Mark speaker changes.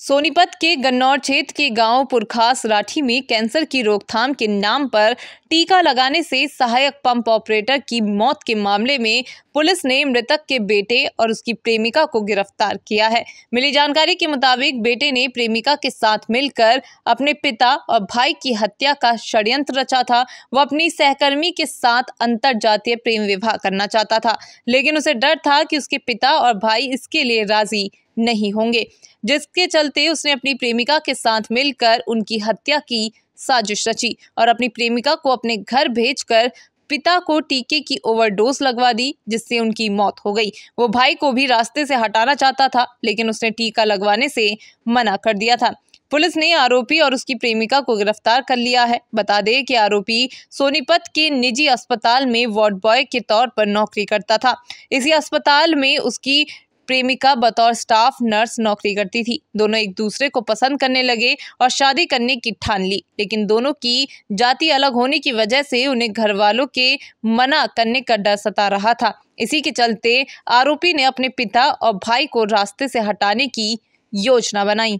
Speaker 1: सोनीपत के गन्नौर क्षेत्र के गांव पुरखास राठी में कैंसर की रोकथाम के नाम पर टीका लगाने से सहायक पंप ऑपरेटर की मौत के मामले में पुलिस ने मृतक के बेटे और उसकी प्रेमिका को गिरफ्तार किया है मिली जानकारी के मुताबिक बेटे ने प्रेमिका के साथ मिलकर अपने पिता और भाई की हत्या का षड्यंत्र रचा था वह अपनी सहकर्मी के साथ अंतर जातीय प्रेम विवाह करना चाहता था लेकिन उसे डर था कि उसके पिता और भाई इसके लिए राजी नहीं होंगे जिसके चलते उसने अपनी प्रेमिका के साथ मिलकर उनकी हत्या की साजिश रची और अपनी प्रेमिका को अपने घर भेजकर पिता को टीके की ओवरडोज लगवा दी जिससे उनकी मौत हो गई वो भाई को भी रास्ते से हटाना चाहता था लेकिन उसने टीका लगवाने से मना कर दिया था पुलिस ने आरोपी और उसकी प्रेमिका को गिरफ्तार कर लिया है बता दें कि आरोपी सोनीपत के निजी अस्पताल में वार्ड बॉय के तौर पर नौकरी करता था इसी अस्पताल में उसकी प्रेमिका बतौर स्टाफ नर्स नौकरी करती थी दोनों एक दूसरे को पसंद करने लगे और शादी करने की ठान ली लेकिन दोनों की जाति अलग होने की वजह से उन्हें घर वालों के मना करने का डर सता रहा था इसी के चलते आरोपी ने अपने पिता और भाई को रास्ते से हटाने की योजना बनाई